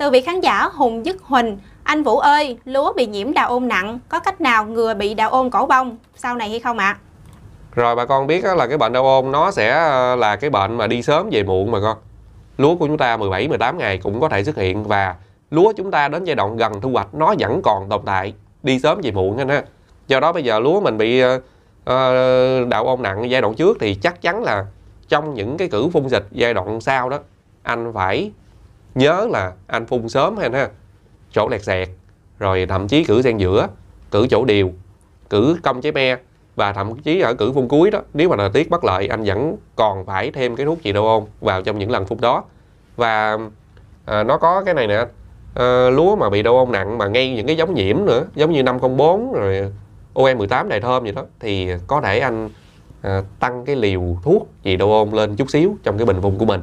Từ vị khán giả Hùng Dứt Huỳnh, anh Vũ ơi, lúa bị nhiễm đạo ôn nặng, có cách nào ngừa bị đạo ôn cổ bông sau này hay không ạ? À? Rồi bà con biết là cái bệnh đạo ôn nó sẽ ờ, là cái bệnh mà đi sớm về muộn mà con. Lúa của chúng ta 17 18 ngày cũng có thể xuất hiện và lúa chúng ta đến giai đoạn gần thu hoạch nó vẫn còn tồn tại, đi sớm về muộn anh ha. Do đó bây giờ lúa mình bị ờ, ờ, đạo ôn nặng giai đoạn trước thì chắc chắn là trong những cái cử phun dịch giai đoạn sau đó anh phải nhớ là anh phun sớm hay ha chỗ lẹt xẹt rồi thậm chí cử xen giữa cử chỗ điều cử cong chế me và thậm chí ở cử phun cuối đó nếu mà thời tiết bất lợi anh vẫn còn phải thêm cái thuốc chị đâu ôn vào trong những lần phun đó và à, nó có cái này nè à, lúa mà bị đau ôn nặng mà ngay những cái giống nhiễm nữa giống như 504 rồi OM18 e đầy thơm gì đó thì có thể anh à, tăng cái liều thuốc chị đau ôn lên chút xíu trong cái bình phun của mình